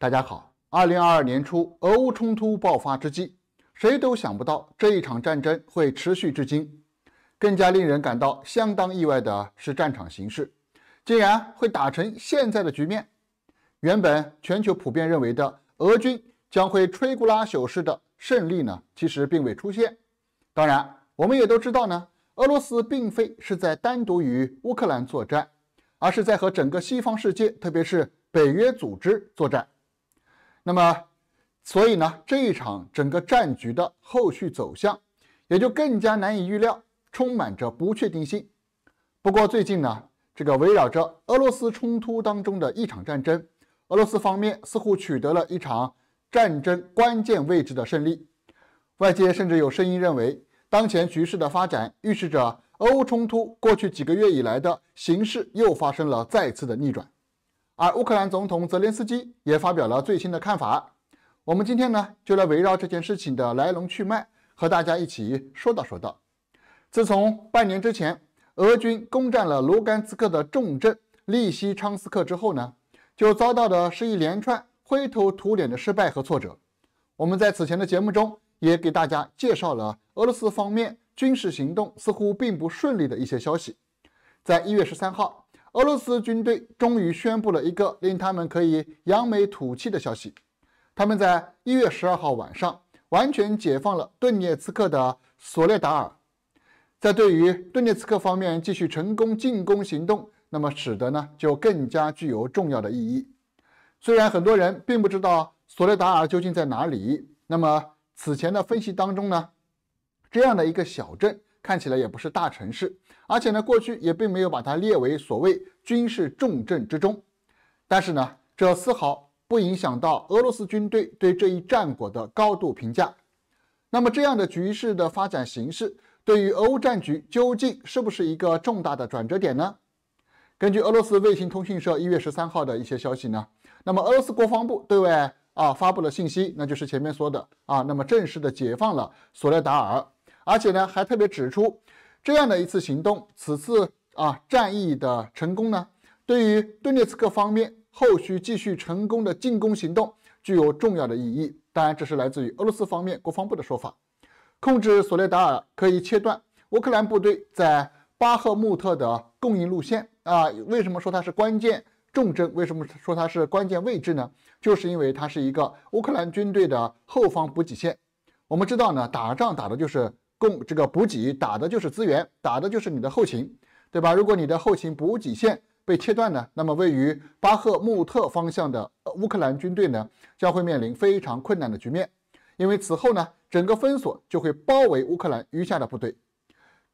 大家好，二零二二年初，俄乌冲突爆发之际，谁都想不到这一场战争会持续至今。更加令人感到相当意外的是，战场形势竟然会打成现在的局面。原本全球普遍认为的俄军将会摧枯拉朽式的胜利呢，其实并未出现。当然，我们也都知道呢，俄罗斯并非是在单独与乌克兰作战，而是在和整个西方世界，特别是北约组织作战。那么，所以呢，这一场整个战局的后续走向，也就更加难以预料，充满着不确定性。不过最近呢，这个围绕着俄罗斯冲突当中的一场战争，俄罗斯方面似乎取得了一场战争关键位置的胜利。外界甚至有声音认为，当前局势的发展预示着俄乌冲突过去几个月以来的形势又发生了再次的逆转。而乌克兰总统泽连斯基也发表了最新的看法。我们今天呢，就来围绕这件事情的来龙去脉，和大家一起说道说道。自从半年之前俄军攻占了卢甘斯克的重镇利西昌斯克之后呢，就遭到的是一连串灰头土脸的失败和挫折。我们在此前的节目中也给大家介绍了俄罗斯方面军事行动似乎并不顺利的一些消息。在一月十三号。俄罗斯军队终于宣布了一个令他们可以扬眉吐气的消息：他们在一月十二号晚上完全解放了顿涅茨克的索列达尔。在对于顿涅茨克方面继续成功进攻行动，那么使得呢就更加具有重要的意义。虽然很多人并不知道索列达尔究竟在哪里，那么此前的分析当中呢，这样的一个小镇看起来也不是大城市。而且呢，过去也并没有把它列为所谓军事重镇之中，但是呢，这丝毫不影响到俄罗斯军队对这一战果的高度评价。那么，这样的局势的发展形势，对于俄乌战局究竟是不是一个重大的转折点呢？根据俄罗斯卫星通讯社一月十三号的一些消息呢，那么俄罗斯国防部对外啊发布了信息，那就是前面说的啊，那么正式的解放了索列达尔，而且呢，还特别指出。这样的一次行动，此次啊战役的成功呢，对于顿涅茨克方面后续继续成功的进攻行动具有重要的意义。当然，这是来自于俄罗斯方面国防部的说法。控制索列达尔可以切断乌克兰部队在巴赫穆特的供应路线啊。为什么说它是关键重镇？为什么说它是关键位置呢？就是因为它是一个乌克兰军队的后方补给线。我们知道呢，打仗打的就是。供这个补给打的就是资源，打的就是你的后勤，对吧？如果你的后勤补给线被切断呢，那么位于巴赫穆特方向的乌克兰军队呢，将会面临非常困难的局面，因为此后呢，整个封锁就会包围乌克兰余下的部队。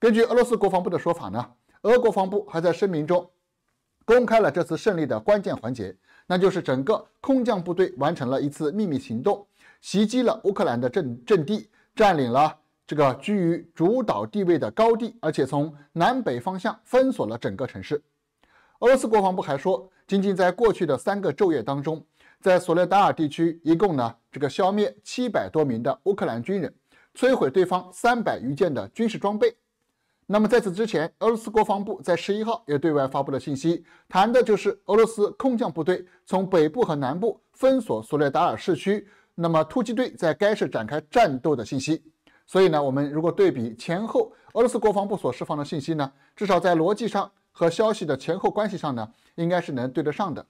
根据俄罗斯国防部的说法呢，俄国防部还在声明中公开了这次胜利的关键环节，那就是整个空降部队完成了一次秘密行动，袭击了乌克兰的阵阵地，占领了。这个居于主导地位的高地，而且从南北方向封锁了整个城市。俄罗斯国防部还说，仅仅在过去的三个昼夜当中，在索列达尔地区，一共呢这个消灭七百多名的乌克兰军人，摧毁对方三百余件的军事装备。那么在此之前，俄罗斯国防部在十一号也对外发布了信息，谈的就是俄罗斯空降部队从北部和南部封锁索列达尔市区，那么突击队在该市展开战斗的信息。所以呢，我们如果对比前后俄罗斯国防部所释放的信息呢，至少在逻辑上和消息的前后关系上呢，应该是能对得上的。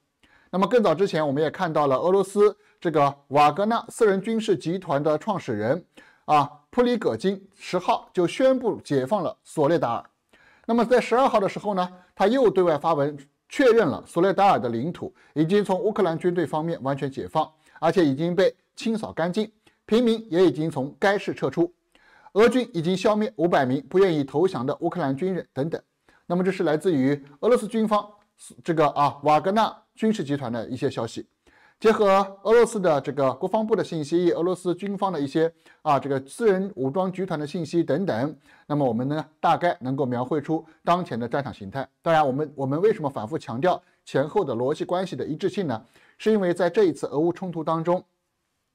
那么更早之前，我们也看到了俄罗斯这个瓦格纳私人军事集团的创始人啊普里戈金十号就宣布解放了索列达尔。那么在十二号的时候呢，他又对外发文确认了索列达尔的领土已经从乌克兰军队方面完全解放，而且已经被清扫干净，平民也已经从该市撤出。俄军已经消灭五百名不愿意投降的乌克兰军人等等。那么这是来自于俄罗斯军方这个啊瓦格纳军事集团的一些消息，结合俄罗斯的这个国防部的信息，俄罗斯军方的一些啊这个私人武装集团的信息等等。那么我们呢大概能够描绘出当前的战场形态。当然，我们我们为什么反复强调前后的逻辑关系的一致性呢？是因为在这一次俄乌冲突当中。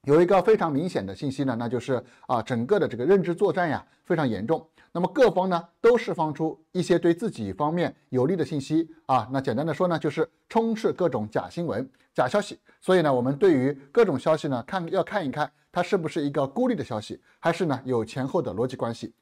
有一个非常明显的信息呢，那就是啊，整个的这个认知作战呀非常严重。那么各方呢都释放出一些对自己方面有利的信息啊。那简单的说呢，就是充斥各种假新闻、假消息。所以呢，我们对于各种消息呢，看要看一看它是不是一个孤立的消息，还是呢有前后的逻辑关系。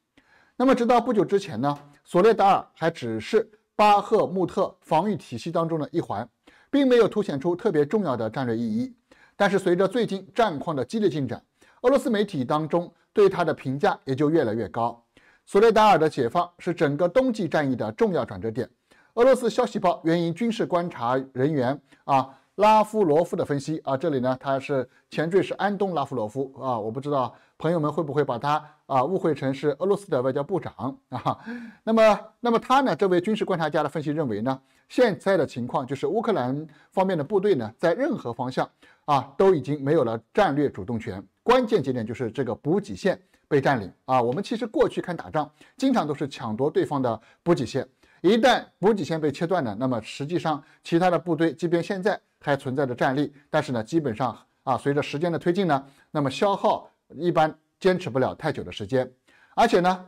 那么直到不久之前呢，索列达尔还只是巴赫穆特防御体系当中的一环，并没有凸显出特别重要的战略意义。但是随着最近战况的激烈进展，俄罗斯媒体当中对他的评价也就越来越高。索雷达尔的解放是整个冬季战役的重要转折点。俄罗斯消息报援引军事观察人员啊拉夫罗夫的分析啊，这里呢他是前缀是安东拉夫罗夫啊，我不知道朋友们会不会把他啊误会成是俄罗斯的外交部长啊。那么，那么他呢这位军事观察家的分析认为呢？现在的情况就是，乌克兰方面的部队呢，在任何方向啊，都已经没有了战略主动权。关键节点就是这个补给线被占领啊。我们其实过去看打仗，经常都是抢夺对方的补给线。一旦补给线被切断呢，那么实际上其他的部队，即便现在还存在着战力，但是呢，基本上啊，随着时间的推进呢，那么消耗一般坚持不了太久的时间，而且呢。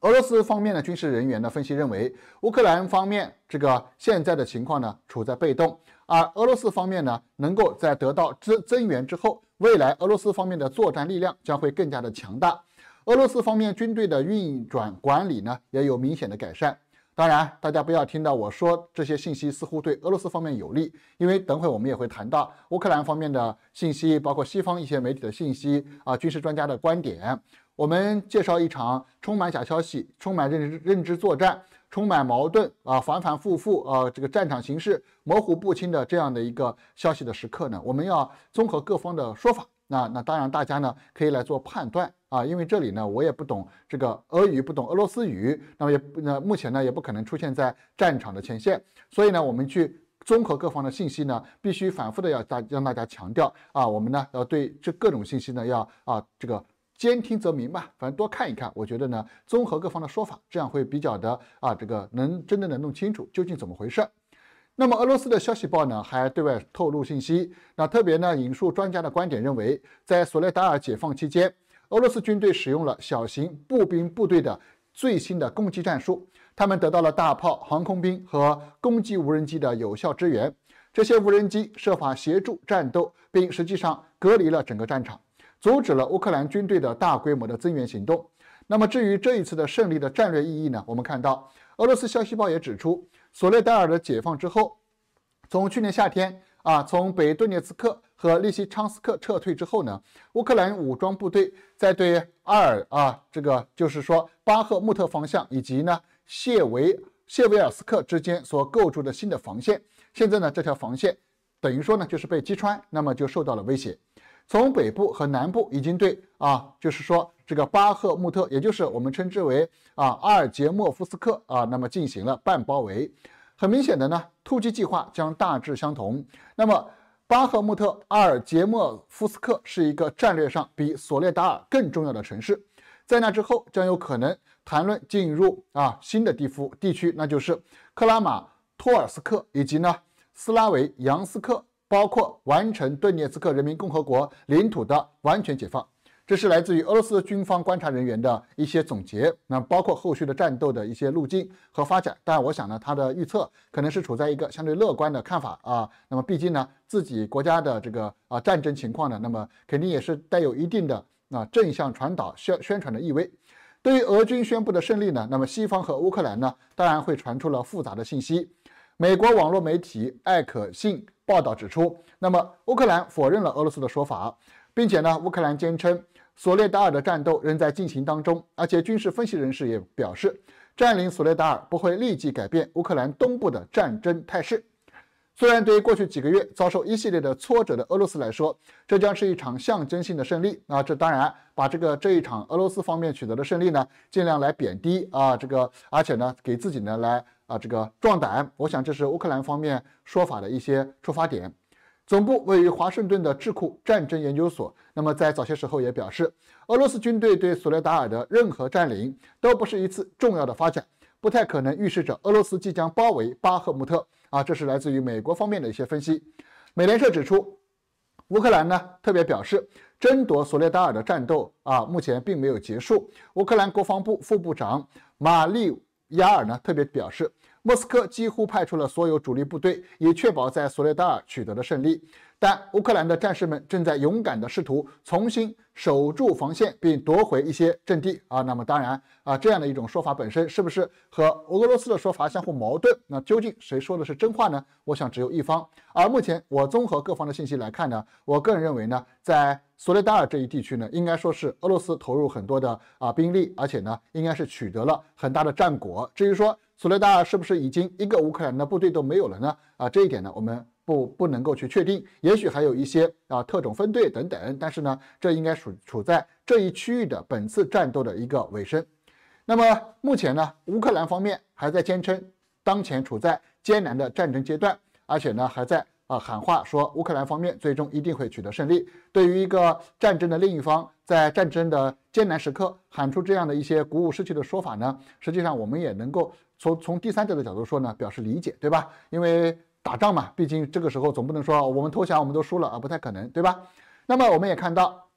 俄罗斯方面的军事人员呢分析认为，乌克兰方面这个现在的情况呢处在被动，而俄罗斯方面呢能够在得到增增援之后，未来俄罗斯方面的作战力量将会更加的强大。俄罗斯方面军队的运转管理呢也有明显的改善。当然，大家不要听到我说这些信息似乎对俄罗斯方面有利，因为等会我们也会谈到乌克兰方面的信息，包括西方一些媒体的信息啊，军事专家的观点。我们介绍一场充满假消息、充满认知认知作战、充满矛盾啊、反反复复啊，这个战场形势模糊不清的这样的一个消息的时刻呢，我们要综合各方的说法。那那当然，大家呢可以来做判断啊，因为这里呢我也不懂这个俄语，不懂俄罗斯语，那么也那目前呢也不可能出现在战场的前线，所以呢我们去综合各方的信息呢，必须反复的要大让大家强调啊，我们呢要对这各种信息呢要啊这个。兼听则明吧，反正多看一看，我觉得呢，综合各方的说法，这样会比较的啊，这个能真的能弄清楚究竟怎么回事。那么俄罗斯的消息报呢，还对外透露信息，那特别呢引述专家的观点，认为在索雷达尔解放期间，俄罗斯军队使用了小型步兵部队的最新的攻击战术，他们得到了大炮、航空兵和攻击无人机的有效支援，这些无人机设法协助战斗，并实际上隔离了整个战场。阻止了乌克兰军队的大规模的增援行动。那么，至于这一次的胜利的战略意义呢？我们看到，俄罗斯消息报也指出，索列达尔的解放之后，从去年夏天啊，从北顿涅茨克和利西昌斯克撤退之后呢，乌克兰武装部队在对阿尔啊这个就是说巴赫穆特方向以及呢谢维谢维尔斯克之间所构筑的新的防线，现在呢这条防线等于说呢就是被击穿，那么就受到了威胁。从北部和南部已经对啊，就是说这个巴赫穆特，也就是我们称之为啊阿尔捷莫夫斯克啊，那么进行了半包围。很明显的呢，突击计划将大致相同。那么巴赫穆特、阿尔捷莫夫斯克是一个战略上比索列达尔更重要的城市。在那之后，将有可能谈论进入啊新的地夫地区，那就是克拉马托尔斯克以及呢斯拉维扬斯克。包括完成顿涅茨克人民共和国领土的完全解放，这是来自于俄罗斯军方观察人员的一些总结。那包括后续的战斗的一些路径和发展。但我想呢，他的预测可能是处在一个相对乐观的看法啊。那么毕竟呢，自己国家的这个啊战争情况呢，那么肯定也是带有一定的啊正向传导宣宣传的意味。对于俄军宣布的胜利呢，那么西方和乌克兰呢，当然会传出了复杂的信息。美国网络媒体艾可信报道指出，那么乌克兰否认了俄罗斯的说法，并且呢，乌克兰坚称索列达尔的战斗仍在进行当中。而且军事分析人士也表示，占领索列达尔不会立即改变乌克兰东部的战争态势。虽然对于过去几个月遭受一系列的挫折的俄罗斯来说，这将是一场象征性的胜利。啊，这当然把这个这一场俄罗斯方面取得的胜利呢，尽量来贬低啊，这个而且呢，给自己呢来。啊，这个壮胆，我想这是乌克兰方面说法的一些出发点。总部位于华盛顿的智库战争研究所，那么在早些时候也表示，俄罗斯军队对索列达尔的任何占领都不是一次重要的发展，不太可能预示着俄罗斯即将包围巴赫穆特。啊，这是来自于美国方面的一些分析。美联社指出，乌克兰呢特别表示，争夺索列达尔的战斗啊目前并没有结束。乌克兰国防部副部长玛丽。亚尔呢特别表示，莫斯科几乎派出了所有主力部队，以确保在索雷达尔取得了胜利。但乌克兰的战士们正在勇敢的试图重新守住防线，并夺回一些阵地啊。那么当然啊，这样的一种说法本身是不是和俄罗斯的说法相互矛盾？那究竟谁说的是真话呢？我想只有一方。而目前我综合各方的信息来看呢，我个人认为呢，在索雷达尔这一地区呢，应该说是俄罗斯投入很多的啊兵力，而且呢，应该是取得了很大的战果。至于说索雷达尔是不是已经一个乌克兰的部队都没有了呢？啊，这一点呢，我们不不能够去确定，也许还有一些啊特种分队等等。但是呢，这应该属处在这一区域的本次战斗的一个尾声。那么目前呢，乌克兰方面还在坚称当前处在艰难的战争阶段，而且呢，还在。啊，喊话说乌克兰方面最终一定会取得胜利。对于一个战争的另一方，在战争的艰难时刻喊出这样的一些鼓舞士气的说法呢，实际上我们也能够从从第三者的角度说呢，表示理解，对吧？因为打仗嘛，毕竟这个时候总不能说我们投降，我们都输了啊，不太可能，对吧？那么我们也看到，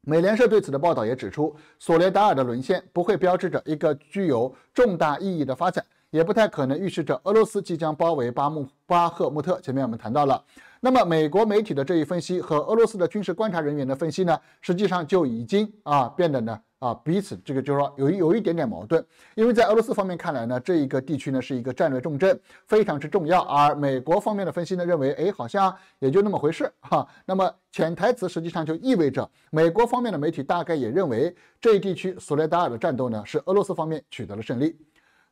美联社对此的报道也指出，索雷达尔的沦陷不会标志着一个具有重大意义的发展。也不太可能预示着俄罗斯即将包围巴木巴赫穆特。前面我们谈到了，那么美国媒体的这一分析和俄罗斯的军事观察人员的分析呢，实际上就已经啊变得呢啊彼此这个就是说有有一点点矛盾，因为在俄罗斯方面看来呢，这一个地区呢是一个战略重镇，非常之重要，而美国方面的分析呢认为，哎，好像也就那么回事哈。那么潜台词实际上就意味着美国方面的媒体大概也认为这一地区索雷达尔的战斗呢是俄罗斯方面取得了胜利。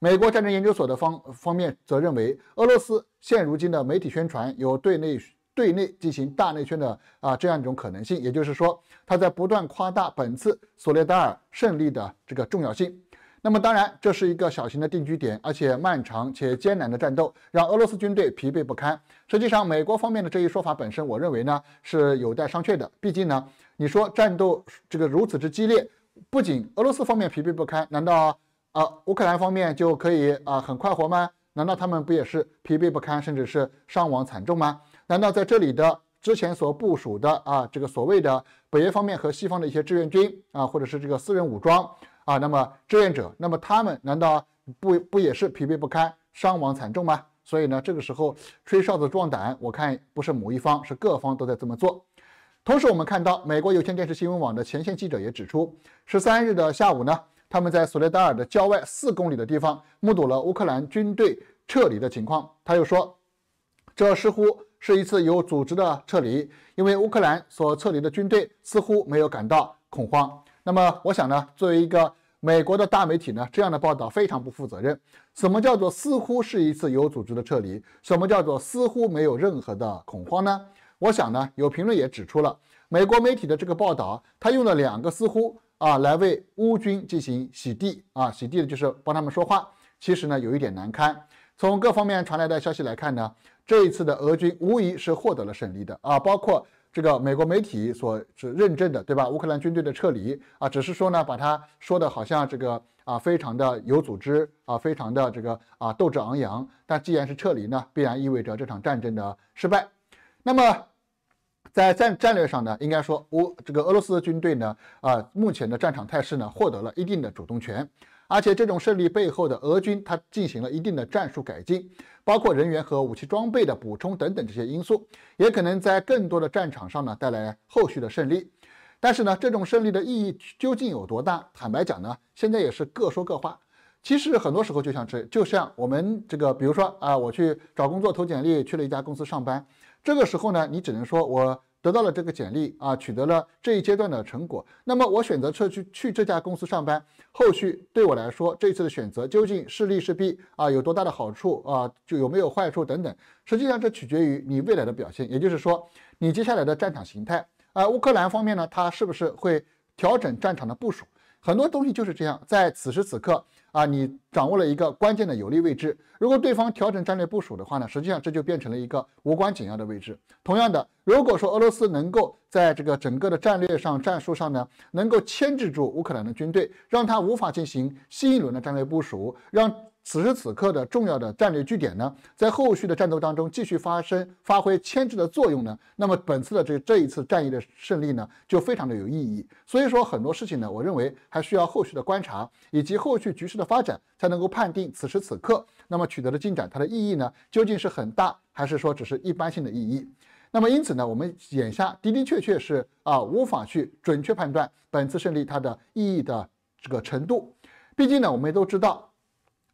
美国战争研究所的方方面则认为，俄罗斯现如今的媒体宣传有对内对内进行大内宣的啊这样一种可能性，也就是说，他在不断夸大本次索列达尔胜利的这个重要性。那么，当然这是一个小型的定居点，而且漫长且艰难的战斗让俄罗斯军队疲惫不堪。实际上，美国方面的这一说法本身，我认为呢是有待商榷的。毕竟呢，你说战斗这个如此之激烈，不仅俄罗斯方面疲惫不堪，难道？啊，乌克兰方面就可以啊，很快活吗？难道他们不也是疲惫不堪，甚至是伤亡惨重吗？难道在这里的之前所部署的啊，这个所谓的北约方面和西方的一些志愿军啊，或者是这个私人武装啊，那么志愿者，那么他们难道不不也是疲惫不堪、伤亡惨重吗？所以呢，这个时候吹哨子壮胆，我看不是某一方，是各方都在这么做。同时，我们看到美国有线电视新闻网的前线记者也指出，十三日的下午呢。他们在索雷达尔的郊外四公里的地方目睹了乌克兰军队撤离的情况。他又说，这似乎是一次有组织的撤离，因为乌克兰所撤离的军队似乎没有感到恐慌。那么，我想呢，作为一个美国的大媒体呢，这样的报道非常不负责任。什么叫做似乎是一次有组织的撤离？什么叫做似乎没有任何的恐慌呢？我想呢，有评论也指出了美国媒体的这个报道，他用了两个似乎。啊，来为乌军进行洗地啊，洗地的就是帮他们说话，其实呢有一点难堪。从各方面传来的消息来看呢，这一次的俄军无疑是获得了胜利的啊，包括这个美国媒体所认证的，对吧？乌克兰军队的撤离啊，只是说呢，把它说的好像这个啊，非常的有组织啊，非常的这个啊，斗志昂扬。但既然是撤离呢，必然意味着这场战争的失败。那么。在战战略上呢，应该说俄这个俄罗斯军队呢，啊，目前的战场态势呢，获得了一定的主动权，而且这种胜利背后的俄军，它进行了一定的战术改进，包括人员和武器装备的补充等等这些因素，也可能在更多的战场上呢带来后续的胜利。但是呢，这种胜利的意义究竟有多大？坦白讲呢，现在也是各说各话。其实很多时候就像这，就像我们这个，比如说啊，我去找工作投简历，去了一家公司上班。这个时候呢，你只能说，我得到了这个简历啊，取得了这一阶段的成果。那么我选择去去去这家公司上班，后续对我来说，这一次的选择究竟是利是弊啊？有多大的好处啊？就有没有坏处等等？实际上这取决于你未来的表现，也就是说，你接下来的战场形态啊，乌克兰方面呢，它是不是会调整战场的部署？很多东西就是这样，在此时此刻啊，你掌握了一个关键的有利位置。如果对方调整战略部署的话呢，实际上这就变成了一个无关紧要的位置。同样的，如果说俄罗斯能够在这个整个的战略上、战术上呢，能够牵制住乌克兰的军队，让他无法进行新一轮的战略部署，让。此时此刻的重要的战略据点呢，在后续的战斗当中继续发生、发挥牵制的作用呢，那么本次的这这一次战役的胜利呢，就非常的有意义。所以说，很多事情呢，我认为还需要后续的观察以及后续局势的发展，才能够判定此时此刻那么取得的进展它的意义呢，究竟是很大，还是说只是一般性的意义？那么因此呢，我们眼下的的确确是啊，无法去准确判断本次胜利它的意义的这个程度。毕竟呢，我们都知道。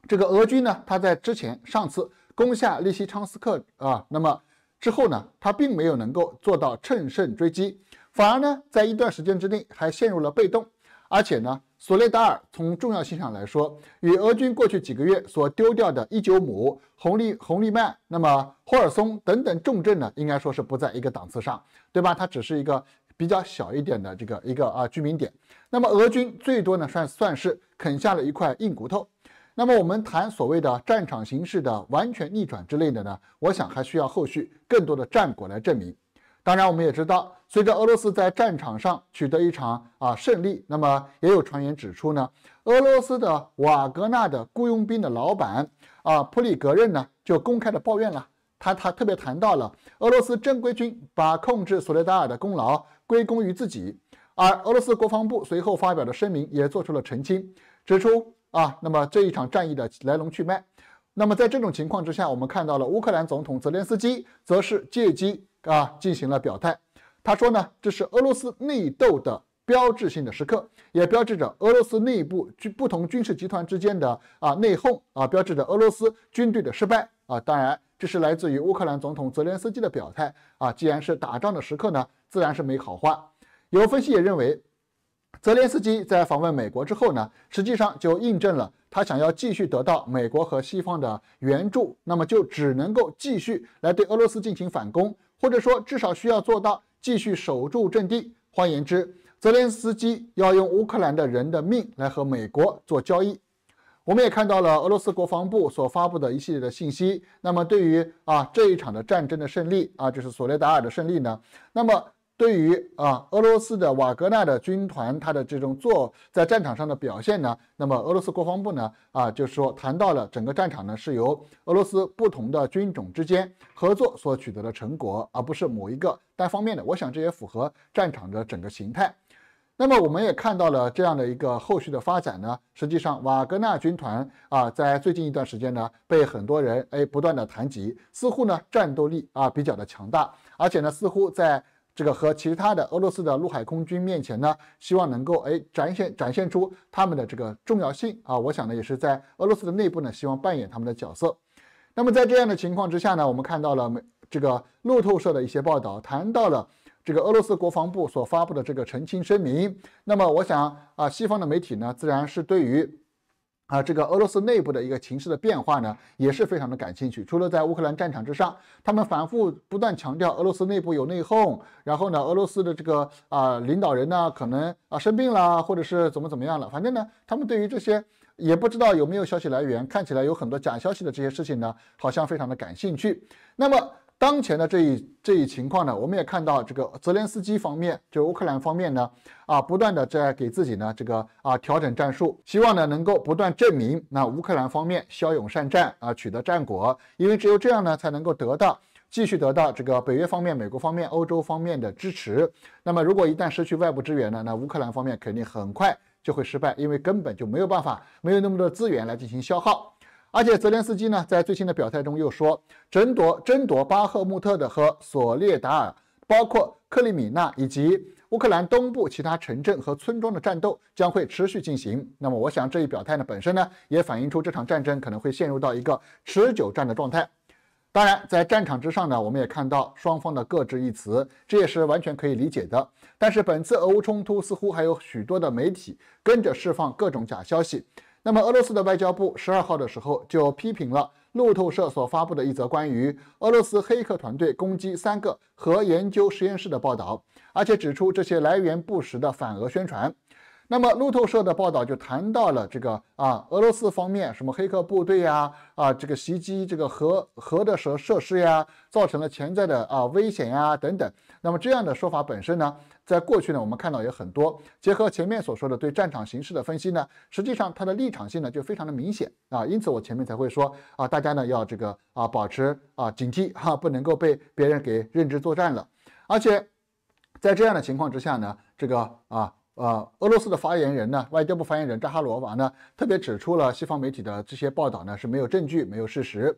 这个俄军呢，他在之前上次攻下利西昌斯克啊，那么之后呢，他并没有能够做到乘胜追击，反而呢，在一段时间之内还陷入了被动，而且呢，索列达尔从重要性上来说，与俄军过去几个月所丢掉的一九姆红利红利曼，那么霍尔松等等重镇呢，应该说是不在一个档次上，对吧？它只是一个比较小一点的这个一个啊居民点，那么俄军最多呢，算算是啃下了一块硬骨头。那么我们谈所谓的战场形势的完全逆转之类的呢？我想还需要后续更多的战果来证明。当然，我们也知道，随着俄罗斯在战场上取得一场啊胜利，那么也有传言指出呢，俄罗斯的瓦格纳的雇佣兵的老板啊普里格任呢就公开的抱怨了，他他特别谈到了俄罗斯正规军把控制索雷达尔的功劳归功于自己，而俄罗斯国防部随后发表的声明也做出了澄清，指出。啊，那么这一场战役的来龙去脉，那么在这种情况之下，我们看到了乌克兰总统泽连斯基则是借机啊进行了表态。他说呢，这是俄罗斯内斗的标志性的时刻，也标志着俄罗斯内部军不同军事集团之间的啊内讧啊，标志着俄罗斯军队的失败啊。当然，这是来自于乌克兰总统泽连斯基的表态啊。既然是打仗的时刻呢，自然是没好话。有分析也认为。泽连斯基在访问美国之后呢，实际上就印证了他想要继续得到美国和西方的援助，那么就只能够继续来对俄罗斯进行反攻，或者说至少需要做到继续守住阵地。换言之，泽连斯基要用乌克兰的人的命来和美国做交易。我们也看到了俄罗斯国防部所发布的一系列的信息，那么对于啊这一场的战争的胜利啊，就是索雷达尔的胜利呢，那么。对于啊，俄罗斯的瓦格纳的军团，它的这种做在战场上的表现呢，那么俄罗斯国防部呢啊，就是说谈到了整个战场呢是由俄罗斯不同的军种之间合作所取得的成果，而不是某一个单方面的。我想这也符合战场的整个形态。那么我们也看到了这样的一个后续的发展呢，实际上瓦格纳军团啊，在最近一段时间呢，被很多人哎不断的谈及，似乎呢战斗力啊比较的强大，而且呢似乎在。这个和其他的俄罗斯的陆海空军面前呢，希望能够哎展现展现出他们的这个重要性啊，我想呢也是在俄罗斯的内部呢希望扮演他们的角色。那么在这样的情况之下呢，我们看到了美这个路透社的一些报道，谈到了这个俄罗斯国防部所发布的这个澄清声明。那么我想啊，西方的媒体呢自然是对于。啊，这个俄罗斯内部的一个情势的变化呢，也是非常的感兴趣。除了在乌克兰战场之上，他们反复不断强调俄罗斯内部有内讧，然后呢，俄罗斯的这个啊领导人呢，可能啊生病了，或者是怎么怎么样了。反正呢，他们对于这些也不知道有没有消息来源，看起来有很多假消息的这些事情呢，好像非常的感兴趣。那么。当前的这一这一情况呢，我们也看到这个泽连斯基方面，就乌克兰方面呢，啊，不断的在给自己呢这个啊调整战术，希望呢能够不断证明那乌克兰方面骁勇善战啊，取得战果，因为只有这样呢，才能够得到继续得到这个北约方面、美国方面、欧洲方面的支持。那么如果一旦失去外部支援呢，那乌克兰方面肯定很快就会失败，因为根本就没有办法，没有那么多资源来进行消耗。而且泽连斯基呢，在最新的表态中又说，争夺争夺巴赫穆特的和索列达尔，包括克里米纳以及乌克兰东部其他城镇和村庄的战斗将会持续进行。那么，我想这一表态呢，本身呢，也反映出这场战争可能会陷入到一个持久战的状态。当然，在战场之上呢，我们也看到双方的各执一词，这也是完全可以理解的。但是，本次俄乌冲突似乎还有许多的媒体跟着释放各种假消息。那么，俄罗斯的外交部十二号的时候就批评了路透社所发布的一则关于俄罗斯黑客团队攻击三个核研究实验室的报道，而且指出这些来源不实的反俄宣传。那么路透社的报道就谈到了这个啊，俄罗斯方面什么黑客部队呀，啊这个袭击这个核核的设设施呀，造成了潜在的啊危险呀等等。那么这样的说法本身呢，在过去呢我们看到也很多。结合前面所说的对战场形势的分析呢，实际上它的立场性呢就非常的明显啊。因此我前面才会说啊，大家呢要这个啊保持啊警惕哈，不能够被别人给认知作战了。而且在这样的情况之下呢，这个啊。呃，俄罗斯的发言人呢，外交部发言人扎哈罗娃呢，特别指出了西方媒体的这些报道呢是没有证据、没有事实。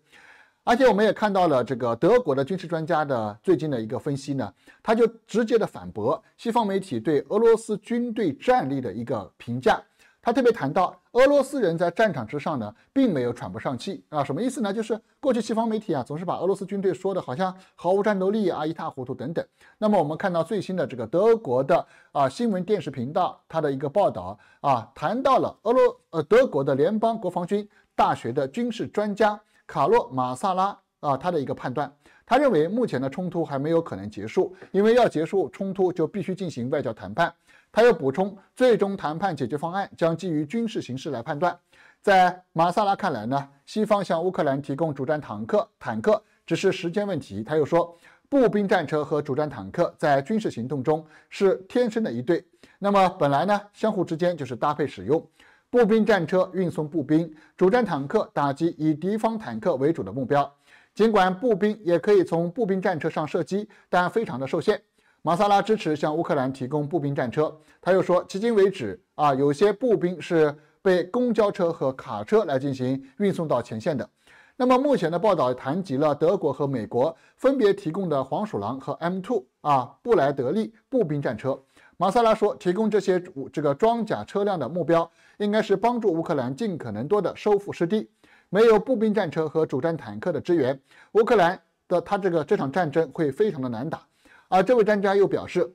而且我们也看到了这个德国的军事专家的最近的一个分析呢，他就直接的反驳西方媒体对俄罗斯军队战力的一个评价。他特别谈到，俄罗斯人在战场之上呢，并没有喘不上气啊，什么意思呢？就是过去西方媒体啊，总是把俄罗斯军队说的好像毫无战斗力啊，一塌糊涂等等。那么我们看到最新的这个德国的啊新闻电视频道，它的一个报道啊，谈到了俄罗呃德国的联邦国防军大学的军事专家卡洛马萨拉啊，他的一个判断。他认为目前的冲突还没有可能结束，因为要结束冲突就必须进行外交谈判。他又补充，最终谈判解决方案将基于军事形势来判断。在马萨拉看来呢，西方向乌克兰提供主战坦克，坦克只是时间问题。他又说，步兵战车和主战坦克在军事行动中是天生的一对。那么本来呢，相互之间就是搭配使用，步兵战车运送步兵，主战坦克打击以敌方坦克为主的目标。尽管步兵也可以从步兵战车上射击，但非常的受限。马萨拉支持向乌克兰提供步兵战车。他又说，迄今为止啊，有些步兵是被公交车和卡车来进行运送到前线的。那么，目前的报道谈及了德国和美国分别提供的黄鼠狼和 M2 啊布莱德利步兵战车。马萨拉说，提供这些这个装甲车辆的目标应该是帮助乌克兰尽可能多的收复失地。没有步兵战车和主战坦克的支援，乌克兰的他这个这场战争会非常的难打。而这位专家又表示，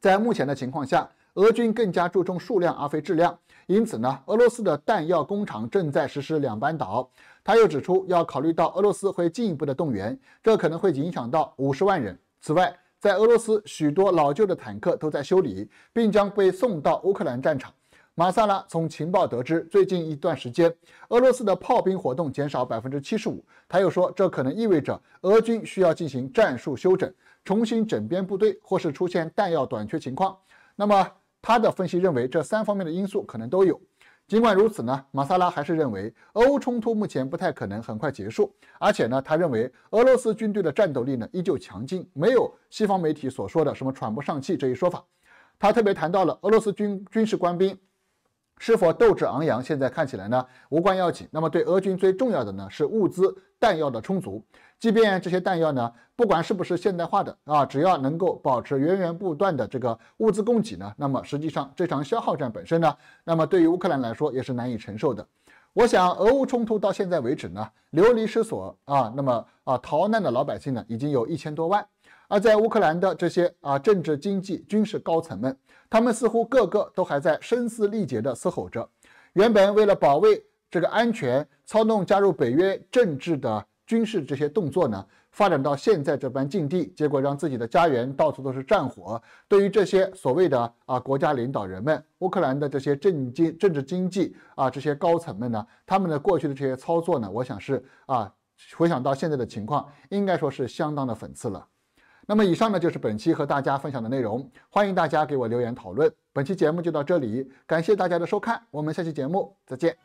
在目前的情况下，俄军更加注重数量而非质量，因此呢，俄罗斯的弹药工厂正在实施两班倒。他又指出，要考虑到俄罗斯会进一步的动员，这可能会影响到五十万人。此外，在俄罗斯许多老旧的坦克都在修理，并将被送到乌克兰战场。马萨拉从情报得知，最近一段时间，俄罗斯的炮兵活动减少百分之七十五。他又说，这可能意味着俄军需要进行战术休整，重新整编部队，或是出现弹药短缺情况。那么，他的分析认为，这三方面的因素可能都有。尽管如此呢，马萨拉还是认为，俄乌冲突目前不太可能很快结束。而且呢，他认为俄罗斯军队的战斗力呢依旧强劲，没有西方媒体所说的什么喘不上气这一说法。他特别谈到了俄罗斯军军事官兵。是否斗志昂扬？现在看起来呢，无关要紧。那么对俄军最重要的呢，是物资弹药的充足。即便这些弹药呢，不管是不是现代化的啊，只要能够保持源源不断的这个物资供给呢，那么实际上这场消耗战本身呢，那么对于乌克兰来说也是难以承受的。我想，俄乌冲突到现在为止呢，流离失所啊，那么啊，逃难的老百姓呢，已经有一千多万。而在乌克兰的这些啊，政治、经济、军事高层们，他们似乎个个都还在声嘶力竭地嘶吼着。原本为了保卫这个安全，操弄加入北约、政治的军事这些动作呢。发展到现在这般境地，结果让自己的家园到处都是战火。对于这些所谓的啊国家领导人们，乌克兰的这些政经、政治经济啊这些高层们呢，他们的过去的这些操作呢，我想是啊回想到现在的情况，应该说是相当的讽刺了。那么以上呢就是本期和大家分享的内容，欢迎大家给我留言讨论。本期节目就到这里，感谢大家的收看，我们下期节目再见。